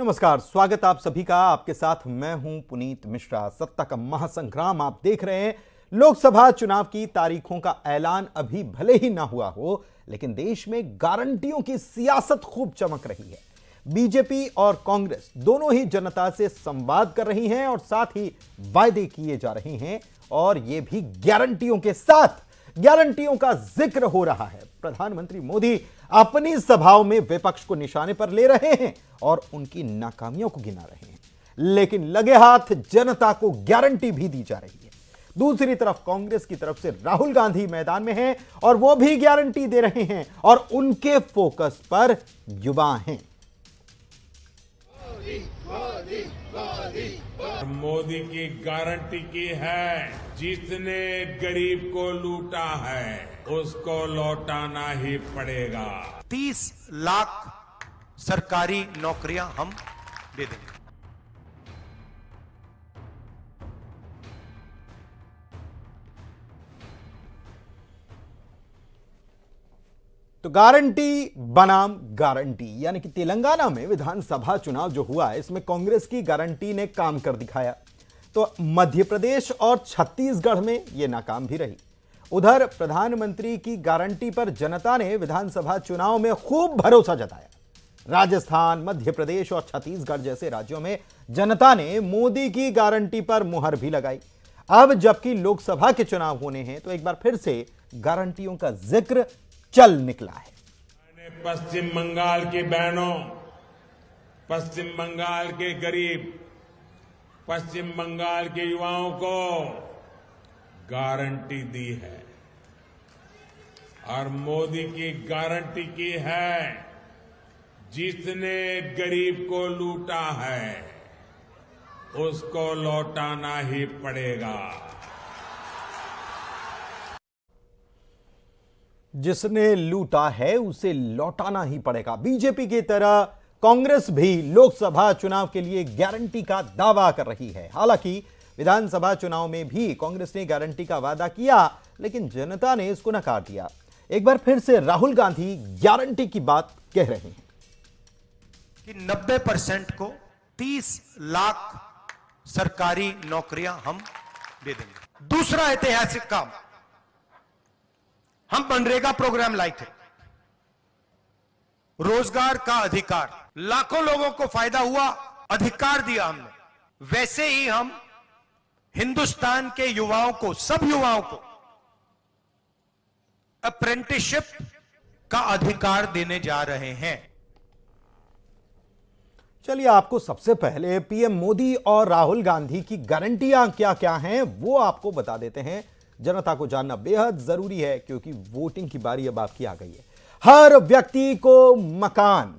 नमस्कार स्वागत आप सभी का आपके साथ मैं हूं पुनीत मिश्रा सत्ता का महासंग्राम आप देख रहे हैं लोकसभा चुनाव की तारीखों का ऐलान अभी भले ही ना हुआ हो लेकिन देश में गारंटियों की सियासत खूब चमक रही है बीजेपी और कांग्रेस दोनों ही जनता से संवाद कर रही हैं और साथ ही वायदे किए जा रहे हैं और ये भी गारंटियों के साथ गारंटियों का जिक्र हो रहा है प्रधानमंत्री मोदी अपनी सभाओं में विपक्ष को निशाने पर ले रहे हैं और उनकी नाकामियों को गिना रहे हैं लेकिन लगे हाथ जनता को गारंटी भी दी जा रही है दूसरी तरफ कांग्रेस की तरफ से राहुल गांधी मैदान में हैं और वो भी गारंटी दे रहे हैं और उनके फोकस पर युवा हैं मोदी की गारंटी की है जिसने गरीब को लूटा है उसको लौटाना ही पड़ेगा तीस लाख सरकारी नौकरियां हम दे देंगे तो गारंटी बनाम गारंटी यानी कि तेलंगाना में विधानसभा चुनाव जो हुआ है इसमें कांग्रेस की गारंटी ने काम कर दिखाया तो मध्य प्रदेश और छत्तीसगढ़ में यह नाकाम भी रही उधर प्रधानमंत्री की गारंटी पर जनता ने विधानसभा चुनाव में खूब भरोसा जताया राजस्थान मध्य प्रदेश और छत्तीसगढ़ जैसे राज्यों में जनता ने मोदी की गारंटी पर मुहर भी लगाई अब जबकि लोकसभा के चुनाव होने हैं तो एक बार फिर से गारंटियों का जिक्र चल निकला है पश्चिम बंगाल की बहनों पश्चिम बंगाल के गरीब पश्चिम बंगाल के युवाओं को गारंटी दी है और मोदी की गारंटी की है जिसने गरीब को लूटा है उसको लौटाना ही पड़ेगा जिसने लूटा है उसे लौटाना ही पड़ेगा बीजेपी की तरह कांग्रेस भी लोकसभा चुनाव के लिए गारंटी का दावा कर रही है हालांकि विधानसभा चुनाव में भी कांग्रेस ने गारंटी का वादा किया लेकिन जनता ने इसको नकार दिया एक बार फिर से राहुल गांधी गारंटी की बात कह रहे हैं कि 90 परसेंट को 30 लाख सरकारी नौकरियां हम दे देंगे दूसरा ऐतिहासिक काम हम मनरेगा प्रोग्राम लाए थे रोजगार का अधिकार लाखों लोगों को फायदा हुआ अधिकार दिया हमने वैसे ही हम हिंदुस्तान के युवाओं को सब युवाओं को अप्रेंटिसशिप का अधिकार देने जा रहे हैं चलिए आपको सबसे पहले पीएम मोदी और राहुल गांधी की गारंटियां क्या क्या हैं वो आपको बता देते हैं जनता को जानना बेहद जरूरी है क्योंकि वोटिंग की बारी अब आपकी आ गई है हर व्यक्ति को मकान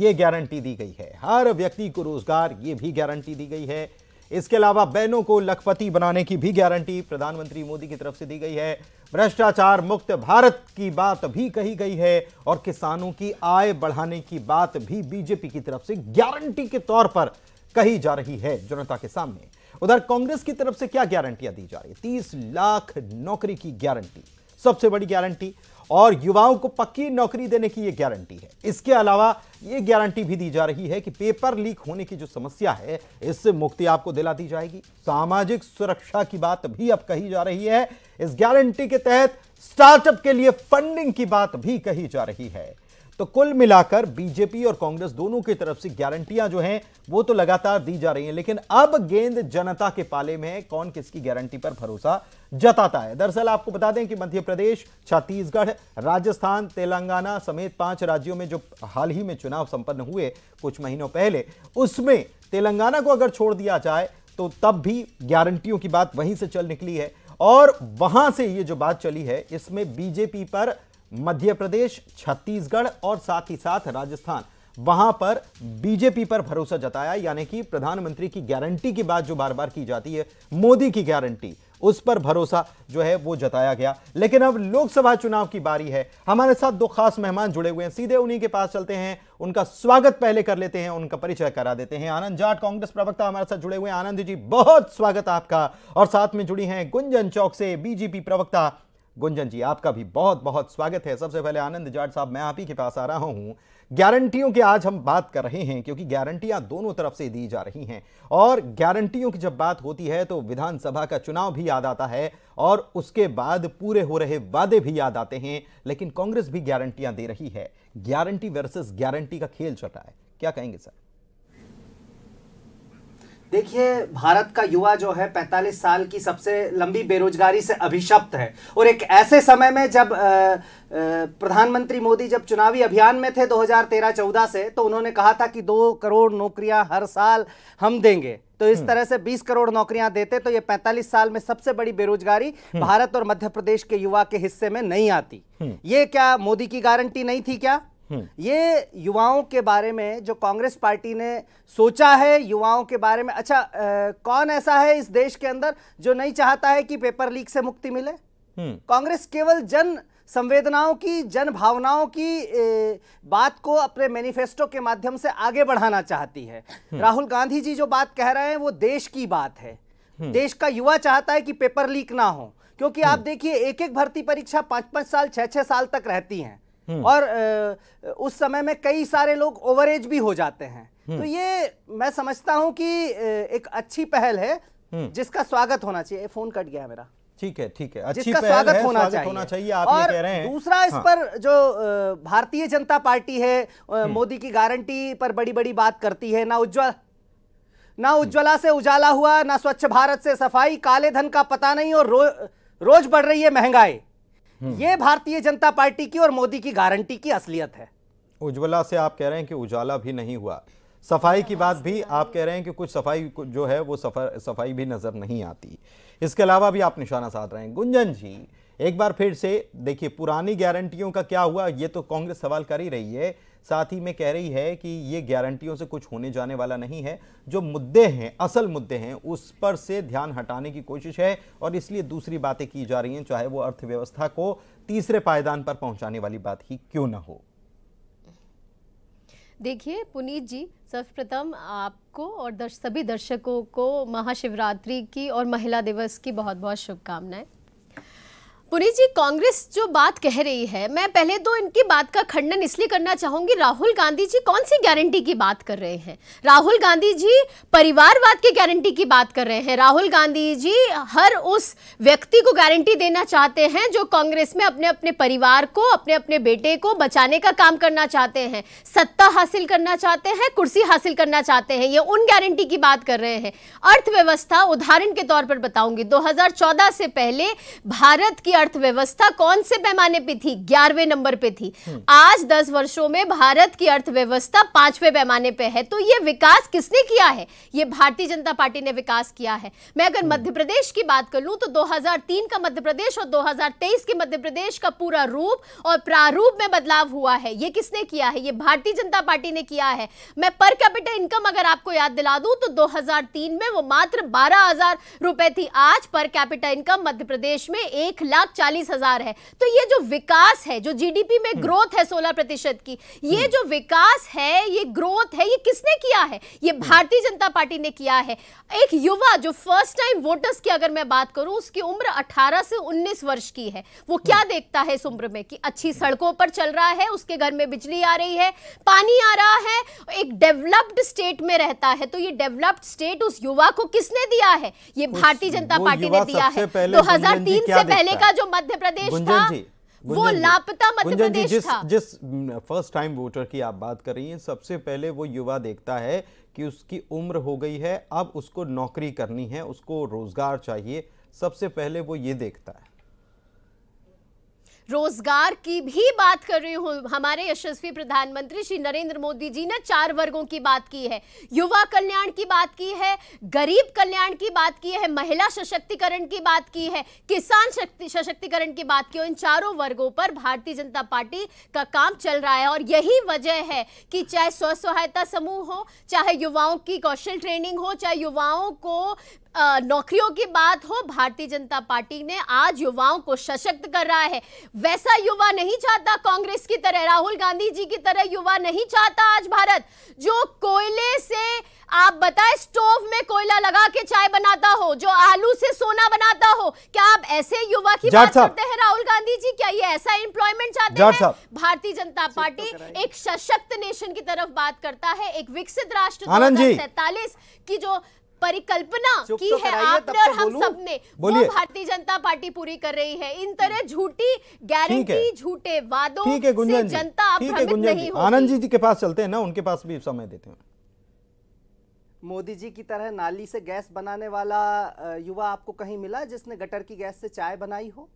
ये गारंटी दी गई है हर व्यक्ति को रोजगार ये भी गारंटी दी गई है इसके अलावा बहनों को लखपति बनाने की भी गारंटी प्रधानमंत्री मोदी की तरफ से दी गई है भ्रष्टाचार मुक्त भारत की बात भी कही गई है और किसानों की आय बढ़ाने की बात भी बीजेपी की तरफ से गारंटी के तौर पर कही जा रही है जनता के सामने उधर कांग्रेस की तरफ से क्या गारंटियां दी जा रही है तीस लाख नौकरी की गारंटी सबसे बड़ी गारंटी और युवाओं को पक्की नौकरी देने की यह गारंटी है इसके अलावा ये गारंटी भी दी जा रही है कि पेपर लीक होने की जो समस्या है इससे मुक्ति आपको दिला दी जाएगी सामाजिक सुरक्षा की बात भी अब कही जा रही है इस गारंटी के तहत स्टार्टअप के लिए फंडिंग की बात भी कही जा रही है तो कुल मिलाकर बीजेपी और कांग्रेस दोनों की तरफ से गारंटियां जो हैं वो तो लगातार दी जा रही हैं लेकिन अब गेंद जनता के पाले में कौन किसकी गारंटी पर भरोसा जताता है दरअसल आपको बता दें कि मध्य प्रदेश छत्तीसगढ़ राजस्थान तेलंगाना समेत पांच राज्यों में जो हाल ही में चुनाव संपन्न हुए कुछ महीनों पहले उसमें तेलंगाना को अगर छोड़ दिया जाए तो तब भी गारंटियों की बात वहीं से चल निकली है और वहां से ये जो बात चली है इसमें बीजेपी पर मध्य प्रदेश छत्तीसगढ़ और साथ ही साथ राजस्थान वहां पर बीजेपी पर भरोसा जताया यानी कि प्रधानमंत्री की गारंटी की बात जो बार बार की जाती है मोदी की गारंटी उस पर भरोसा जो है वो जताया गया लेकिन अब लोकसभा चुनाव की बारी है हमारे साथ दो खास मेहमान जुड़े हुए हैं सीधे उन्हीं के पास चलते हैं उनका स्वागत पहले कर लेते हैं उनका परिचय करा देते हैं आनंद जाट कांग्रेस प्रवक्ता हमारे साथ जुड़े हुए आनंद जी बहुत स्वागत आपका और साथ में जुड़ी हैं गुंजन चौक से बीजेपी प्रवक्ता गुंजन जी आपका भी बहुत बहुत स्वागत है सबसे पहले आनंद जाट साहब मैं आप ही के पास आ रहा हूं गारंटियों की आज हम बात कर रहे हैं क्योंकि गारंटियां दोनों तरफ से दी जा रही हैं और गारंटियों की जब बात होती है तो विधानसभा का चुनाव भी याद आता है और उसके बाद पूरे हो रहे वादे भी याद आते हैं लेकिन कांग्रेस भी गारंटियां दे रही है गारंटी वर्सेस गारंटी का खेल चल रहा है क्या कहेंगे सर देखिए भारत का युवा जो है 45 साल की सबसे लंबी बेरोजगारी से अभिशप्त है और एक ऐसे समय में जब प्रधानमंत्री मोदी जब चुनावी अभियान में थे 2013-14 से तो उन्होंने कहा था कि दो करोड़ नौकरियां हर साल हम देंगे तो इस हम्म। तरह से 20 करोड़ नौकरियां देते तो ये 45 साल में सबसे बड़ी बेरोजगारी हम्म। भारत और मध्य प्रदेश के युवा के हिस्से में नहीं आती हम्म। ये क्या मोदी की गारंटी नहीं थी क्या हम्म। ये युवाओं के बारे में जो कांग्रेस पार्टी ने सोचा है युवाओं के बारे में अच्छा आ, कौन ऐसा है इस देश के अंदर जो नहीं चाहता है कि पेपर लीक से मुक्ति मिले हम्म। कांग्रेस केवल जन संवेदनाओं की जन भावनाओं की ए, बात को अपने मैनिफेस्टो के माध्यम से आगे बढ़ाना चाहती है हम्म। राहुल गांधी जी जो बात कह रहे हैं वो देश की बात है देश का युवा चाहता है कि पेपर लीक ना हो क्योंकि आप देखिए एक एक भर्ती परीक्षा पांच पांच साल छह छह साल तक रहती हैं हम्म। और उस समय में कई सारे लोग एज भी हो जाते हैं हम्म। तो ये मैं समझता हूं कि एक अच्छी पहल है हम्म। जिसका स्वागत होना चाहिए फोन कट गया मेरा ठीक है ठीक है अच्छी पहल स्वागत है, होना स्वागत चाहिए, होना चाहिए आप और कह रहे हैं दूसरा इस हाँ। पर जो भारतीय जनता पार्टी है मोदी की गारंटी पर बड़ी बड़ी बात करती है ना उज्जवल ना उज्ज्वला से उजाला हुआ ना स्वच्छ भारत से सफाई काले धन का पता नहीं और रो, रोज बढ़ रही है महंगाई हम्म। ये भारतीय जनता पार्टी की और मोदी की गारंटी की असलियत है उज्ज्वला से आप कह रहे हैं कि उजाला भी नहीं हुआ सफाई की बात भी आप कह रहे हैं कि कुछ सफाई जो है वो सफाई भी नजर नहीं आती इसके अलावा भी आप निशाना साध रहे हैं गुंजन जी एक बार फिर से देखिए पुरानी गारंटियों का क्या हुआ ये तो कांग्रेस सवाल कर ही रही है साथ ही में कह रही है कि ये गारंटियों से कुछ होने जाने वाला नहीं है जो मुद्दे हैं असल मुद्दे हैं उस पर से ध्यान हटाने की कोशिश है और इसलिए दूसरी बातें की जा रही हैं चाहे वो अर्थव्यवस्था को तीसरे पायदान पर पहुंचाने वाली बात ही क्यों ना हो देखिए पुनीत जी सर्वप्रथम आपको और दर्श, सभी दर्शकों को महाशिवरात्रि की और महिला दिवस की बहुत बहुत शुभकामनाएं पुनीत जी कांग्रेस जो बात कह रही है मैं पहले तो इनकी बात का खंडन इसलिए करना चाहूंगी राहुल गांधी जी कौन सी गारंटी की बात कर रहे हैं राहुल गांधी जी परिवारवाद की गारंटी की बात कर रहे हैं राहुल गांधी जी हर उस व्यक्ति को गारंटी देना चाहते हैं जो कांग्रेस में अपने अपने परिवार को अपने अपने बेटे को बचाने का काम करना चाहते हैं सत्ता हासिल करना चाहते हैं कुर्सी हासिल करना चाहते हैं ये उन गारंटी की बात कर रहे हैं अर्थव्यवस्था उदाहरण के तौर पर बताऊंगी दो से पहले भारत की अर्थव्यवस्था कौन से पैमाने पे थी ग्यारहवें नंबर पे थी हम्म। आज दस वर्षों में भारत की अर्थव्यवस्था पांचवें पैमाने पे है तो ये विकास किसने किया है ये भारतीय जनता पार्टी ने विकास किया है मैं अगर हम्म। मध्य प्रदेश की बात कर लू तो दो का मध्य प्रदेश और दो के मध्य प्रदेश का पूरा रूप और प्रारूप में बदलाव हुआ है ये किसने किया है ये भारतीय जनता पार्टी ने किया है मैं पर कैपिटल इनकम अगर आपको याद दिला दूं तो 2003 में वो मात्र बारह हजार रुपए थी आज पर कैपिटल इनकम मध्य प्रदेश में एक लाख लाख चालीस हजार है तो ये जो विकास है जो जीडीपी में ग्रोथ हम्म। है सोलह प्रतिशत की ये हम्म। जो विकास है ये ग्रोथ है ये किसने किया है ये हम्म। भारतीय जनता पार्टी ने किया है एक युवा जो फर्स्ट टाइम वोटर्स की अगर मैं बात करूं उसकी उम्र अठारह से उन्नीस वर्ष की है वो क्या देखता है इस उम्र में कि अच्छी सड़कों पर चल रहा है उसके घर में बिजली आ रही है पानी आ रहा है एक डेवलप्ड स्टेट में रहता है तो ये डेवलप्ड स्टेट उस युवा को किसने दिया है ये भारतीय जनता पार्टी ने दिया है दो से पहले का जो मध्य प्रदेश था जी, वो लापता मध्य प्रदेश जी, जिस, था जिस फर्स्ट टाइम वोटर की आप बात कर रही हैं सबसे पहले वो युवा देखता है कि उसकी उम्र हो गई है अब उसको नौकरी करनी है उसको रोजगार चाहिए सबसे पहले वो ये देखता है रोजगार की भी बात कर रही हूँ हमारे यशस्वी प्रधानमंत्री श्री नरेंद्र मोदी जी ने चार वर्गों की बात की है युवा कल्याण की बात की है गरीब कल्याण की बात की है महिला सशक्तिकरण की बात की है किसान सशक्तिकरण की बात की इन चारों वर्गों पर भारतीय जनता पार्टी का काम चल रहा है और यही वजह है कि चाहे स्व सहायता समूह हो चाहे युवाओं की कौशल ट्रेनिंग हो चाहे युवाओं को नौकरियों की बात हो भारतीय जनता पार्टी ने आज युवाओं को सशक्त कर रहा है वैसा युवा नहीं चाहता कांग्रेस की तरह राहुल गांधी जी की तरह युवा नहीं चाहता आज भारत जो कोयले से आप बताए स्टोव में कोयला लगा के चाय बनाता हो जो आलू से सोना बनाता हो क्या आप ऐसे युवा की बात करते हैं राहुल गांधी जी क्या ये ऐसा एम्प्लॉयमेंट चाहते हैं भारतीय जनता तो पार्टी एक सशक्त नेशन की तरफ बात करता है एक विकसित राष्ट्र सैतालीस की जो परिकल्पना की तो है आपने और तो हम सब ने वो भारतीय जनता पार्टी पूरी कर रही है इन तरह झूठी गारंटी झूठे वादों से है गुंजन जनता नहीं है आनंद जी के पास चलते हैं ना उनके पास भी समय देते हैं मोदी जी की तरह नाली से गैस बनाने वाला युवा आपको कहीं मिला जिसने गटर की गैस से चाय बनाई हो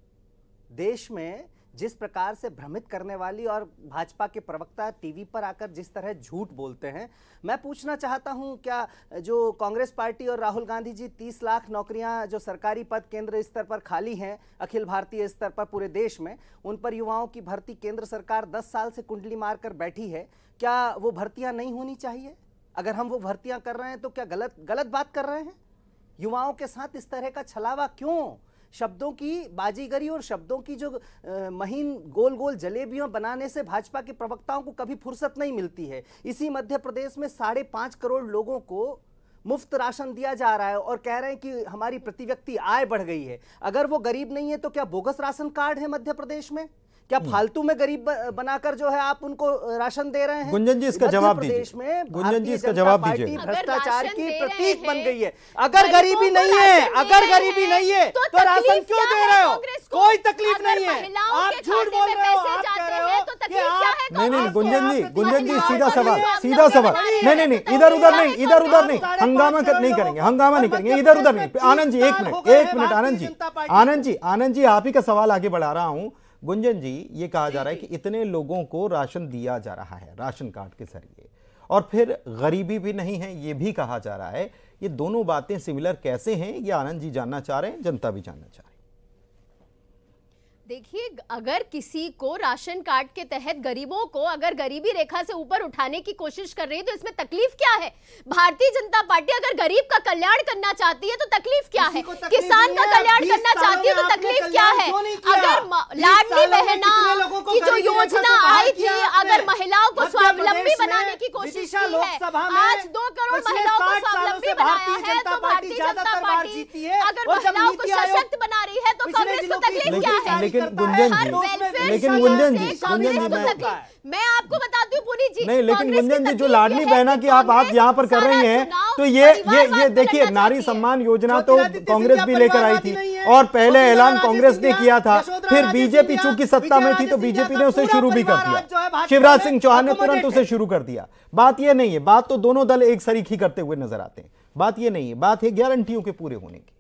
देश में जिस प्रकार से भ्रमित करने वाली और भाजपा के प्रवक्ता टीवी पर आकर जिस तरह झूठ बोलते हैं मैं पूछना चाहता हूं क्या जो कांग्रेस पार्टी और राहुल गांधी जी तीस लाख नौकरियां जो सरकारी पद केंद्र स्तर पर खाली हैं अखिल भारतीय स्तर पर पूरे देश में उन पर युवाओं की भर्ती केंद्र सरकार दस साल से कुंडली कर बैठी है क्या वो भर्तियाँ नहीं होनी चाहिए अगर हम वो भर्तियाँ कर रहे हैं तो क्या गलत गलत बात कर रहे हैं युवाओं के साथ इस तरह का छलावा क्यों शब्दों की बाजीगरी और शब्दों की जो महीन गोल गोल जलेबियां बनाने से भाजपा के प्रवक्ताओं को कभी फुर्सत नहीं मिलती है इसी मध्य प्रदेश में साढ़े पाँच करोड़ लोगों को मुफ्त राशन दिया जा रहा है और कह रहे हैं कि हमारी प्रति व्यक्ति आय बढ़ गई है अगर वो गरीब नहीं है तो क्या बोगस राशन कार्ड है मध्य प्रदेश में क्या हम्म। फालतू में गरीब बनाकर जो है आप उनको राशन दे रहे हैं गुंजन जी इसका जवाब देश में गुंजन जी इसका जवाब दीजिए भ्रष्टाचार की प्रतीक बन गई है अगर गरीबी नहीं है अगर गरीबी नहीं है तो, तो राशन क्यों दे रहे हो कोई तकलीफ नहीं है आप झूठ बोल रहे हो आप कह रहे हो तो नहीं नहीं गुंजन जी गुंजन जी सीधा सवाल सीधा सवाल नहीं नहीं नहीं इधर उधर नहीं इधर उधर नहीं हंगामा नहीं करेंगे हंगामा नहीं करेंगे इधर उधर नहीं आनंद जी एक मिनट एक मिनट आनंद जी आनंद जी आनंद जी आप ही का सवाल आगे बढ़ा रहा हूँ गुंजन जी ये कहा जा रहा है कि इतने लोगों को राशन दिया जा रहा है राशन कार्ड के जरिए और फिर गरीबी भी नहीं है ये भी कहा जा रहा है ये दोनों बातें सिमिलर कैसे हैं ये आनंद जी जानना चाह रहे हैं जनता भी जानना चाह रहे हैं देखिए अगर किसी को राशन कार्ड के तहत गरीबों को अगर गरीबी रेखा से ऊपर उठाने की कोशिश कर रही है तो इसमें तकलीफ क्या है भारतीय जनता पार्टी अगर गरीब का कल्याण करना चाहती है तो तकलीफ क्या है किसान का कल्याण करना चाहती है तो तकलीफ क्या है अगर लाडली बहना की जो योजना आई थी अगर महिलाओं को स्वावलंबी बनाने की कोशिश की है आज दो करोड़ महिलाओं को स्वावलंबी बनाया है तो भारतीय जनता पार्टी अगर महिलाओं को सशक्त बना रही है तो कांग्रेस को तकलीफ क्या है लेकिन गुंजन जी गुंजन जी मैं मैं आपको बताती हूँ पुनी जी नहीं लेकिन गुंजन जी जो लाडली बहना की आप आप यहाँ पर कर रही हैं तो ये ये ये देखिए नारी सम्मान योजना तो कांग्रेस भी लेकर आई थी और पहले ऐलान कांग्रेस ने किया था फिर बीजेपी चूंकि सत्ता में थी तो बीजेपी तो ने उसे शुरू भी कर दिया शिवराज सिंह चौहान ने तुरंत उसे शुरू कर दिया बात यह नहीं है बात तो दोनों दल एक सरीखी करते हुए नजर आते हैं बात यह नहीं है बात है गारंटियों के पूरे होने की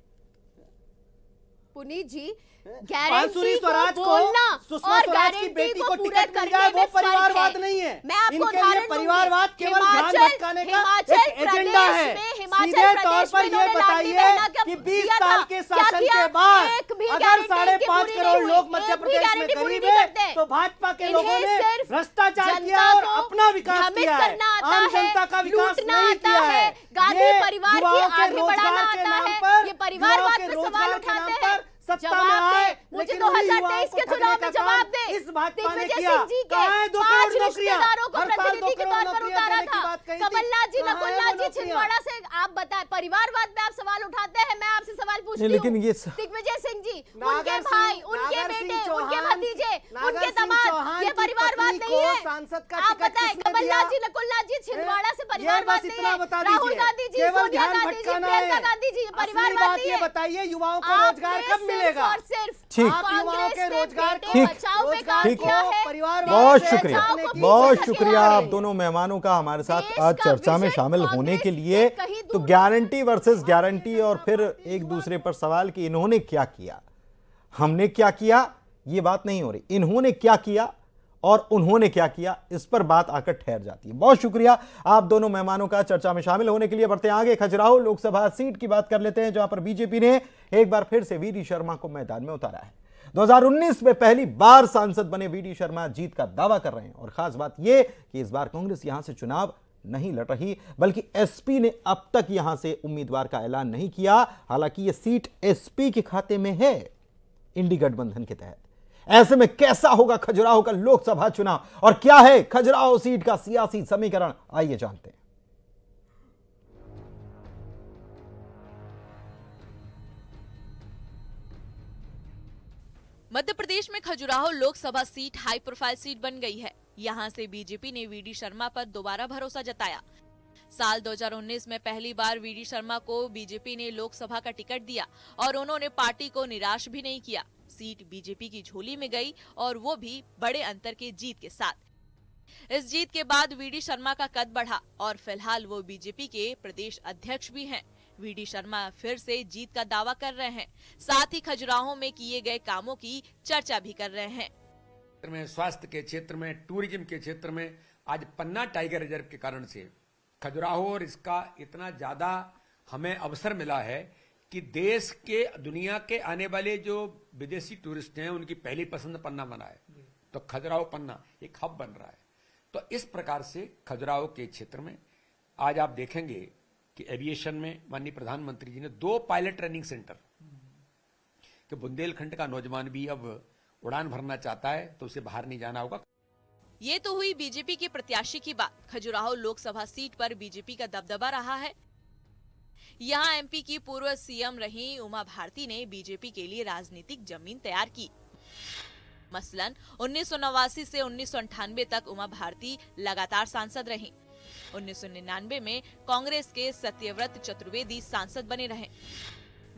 पुनीत जी गारंटी स्वराज को सुषमा स्वराज की बेटी को टिकट मिल जाए वो परिवारवाद नहीं है इनके लिए परिवारवाद केवल ध्यान भटकाने का एक एजेंडा है सीधे तौर पर यह बताइए कि 20 साल के शासन के बाद अगर साढ़े पाँच करोड़ लोग मध्य प्रदेश में गरीब है तो भाजपा के लोगों ने भ्रष्टाचार किया और अपना विकास किया है आम जनता का विकास नहीं किया है गांधी परिवार की आगे बढ़ाना आता है ये परिवारवाद में सवाल उठाते हैं सत्ता में आए मुझे दो हजार तेईस के चुनाव में जवाब दे इस भाजपा ने किया कमलनाथ जी नकुलनाथ जी छिंदवाड़ा से आप बताए परिवारवाद पे आप सवाल उठाते हैं मैं आपसे सवाल पूछती लेकिन ये स... दिग्विजय सिंह जी उनके भाई उनके बेटे उनके भतीजे उनके दमाद ये परिवारवाद नहीं है सांसद का आप बताए कमलनाथ जी नकुलनाथ जी छिंदवाड़ा से परिवारवाद नहीं है राहुल गांधी जी सोनिया गांधी जी प्रियंका गांधी जी परिवारवाद नहीं है बताइए युवाओं को रोजगार कब मिलेगा और सिर्फ युवाओं के रोजगार बचाव में काम किया है परिवार बहुत शुक्रिया बहुत शुक्रिया आप दोनों मेहमानों का हमारे साथ आज चर्चा में शामिल होने के लिए कहीं तो गारंटी वर्सेस गारंटी और फिर एक दूसरे पर सवाल कि इन्होंने क्या किया हमने क्या किया ये बात नहीं हो रही इन्होंने क्या किया और उन्होंने क्या किया इस पर बात आकर ठहर जाती है बहुत शुक्रिया आप दोनों मेहमानों का चर्चा में शामिल होने के लिए बढ़ते आगे खजुराहो लोकसभा सीट की बात कर लेते हैं जहां पर बीजेपी ने एक बार फिर से वीडी शर्मा को मैदान में उतारा है 2019 में पहली बार सांसद बने वीडी शर्मा जीत का दावा कर रहे हैं और खास बात यह कि इस बार कांग्रेस यहां से चुनाव नहीं लड़ रही बल्कि एसपी ने अब तक यहां से उम्मीदवार का ऐलान नहीं किया हालांकि यह सीट एसपी के खाते में है इंडी गठबंधन के तहत ऐसे में कैसा होगा खजुराहो का लोकसभा चुनाव और क्या है खजुराहो सीट का सियासी समीकरण आइए जानते हैं मध्य प्रदेश में Khajuraho Lok Sabha seat high profile seat बन गई है यहाँ से बीजेपी ने वीडी शर्मा पर दोबारा भरोसा जताया साल 2019 में पहली बार वीडी शर्मा को बीजेपी ने लोकसभा का टिकट दिया और उन्होंने पार्टी को निराश भी नहीं किया सीट बीजेपी की झोली में गई और वो भी बड़े अंतर के जीत के साथ इस जीत के बाद वीडी शर्मा का कद बढ़ा और फिलहाल वो बीजेपी के प्रदेश अध्यक्ष भी हैं वीडी शर्मा फिर से जीत का दावा कर रहे हैं साथ ही खजुराहो में किए गए कामों की चर्चा भी कर रहे हैं में स्वास्थ्य के क्षेत्र में टूरिज्म के क्षेत्र में आज पन्ना टाइगर रिजर्व के कारण से खजुराहो और इसका इतना ज्यादा हमें अवसर मिला है कि देश के दुनिया के आने वाले जो विदेशी टूरिस्ट हैं उनकी पहली पसंद पन्ना बना है तो खजुराहो पन्ना एक हब बन रहा है तो इस प्रकार से खजुराहो के क्षेत्र में आज आप देखेंगे कि एविएशन में माननीय प्रधानमंत्री जी ने दो पायलट ट्रेनिंग सेंटर कि बुंदेलखंड का नौजवान भी अब उड़ान भरना चाहता है तो उसे बाहर नहीं जाना होगा ये तो हुई बीजेपी के प्रत्याशी की बात खजुराहो लोकसभा सीट पर बीजेपी का दबदबा रहा है यहाँ एमपी की पूर्व सीएम रही उमा भारती ने बीजेपी के लिए राजनीतिक जमीन तैयार की मसलन उन्नीस से उन्नीस तक उमा भारती लगातार सांसद रहीं। उन्नीस में कांग्रेस के सत्यव्रत चतुर्वेदी सांसद बने रहे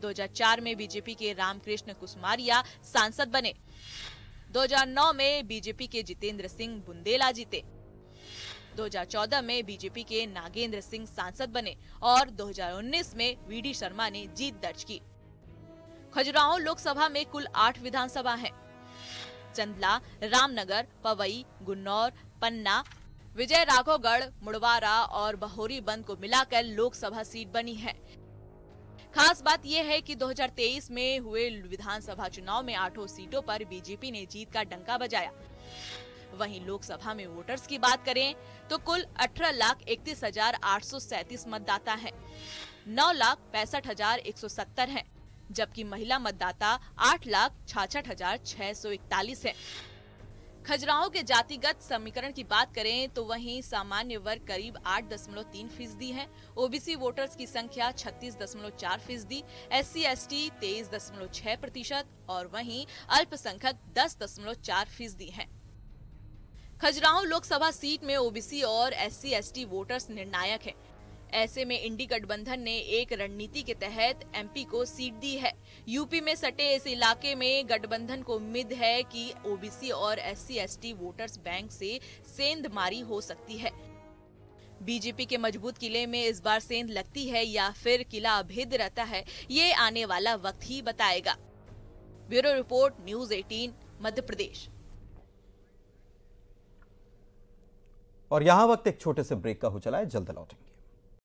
2004 में बीजेपी के रामकृष्ण कुसमारिया सांसद बने 2009 में बीजेपी के जितेंद्र सिंह बुंदेला जीते 2014 में बीजेपी के नागेंद्र सिंह सांसद बने और 2019 में वी शर्मा ने जीत दर्ज की खजुराहो लोकसभा में कुल आठ विधानसभा हैं। चंदला रामनगर पवई गुन्नौर पन्ना विजय राघोगढ़ मुड़वारा और बहोरी बंद को मिलाकर लोकसभा सीट बनी है खास बात यह है कि 2023 में हुए विधानसभा चुनाव में आठों सीटों पर बीजेपी ने जीत का डंका बजाया वहीं लोकसभा में वोटर्स की बात करें तो कुल अठारह लाख इकतीस हजार आठ सौ सैतीस मतदाता है नौ लाख पैंसठ हजार एक सौ सत्तर है जबकि महिला मतदाता आठ लाख छाछठ हजार छह सौ इकतालीस है खजुराहो के जातिगत समीकरण की बात करें तो वहीं सामान्य वर्ग करीब आठ दशमलव तीन फीसदी है ओबीसी वोटर्स की संख्या छत्तीस दशमलव चार फीसदी एस सी एस टी तेईस दशमलव छह प्रतिशत और वहीं अल्पसंख्यक दस दशमलव चार फीसदी है खजुराहो लोकसभा सीट में ओबीसी और S C S T voters निर्णायक है ऐसे में इंडी गठबंधन ने एक रणनीति के तहत एमपी को सीट दी है यूपी में सटे इस इलाके में गठबंधन को उम्मीद है कि ओबीसी और एससी एसटी वोटर्स बैंक से सेंध मारी हो सकती है बीजेपी के मजबूत किले में इस बार सेंध लगती है या फिर किला अभेद रहता है ये आने वाला वक्त ही बताएगा bureau report news 18 Madhya Pradesh और यहां वक्त एक छोटे से ब्रेक का हो चला है जल्द लौटेंगे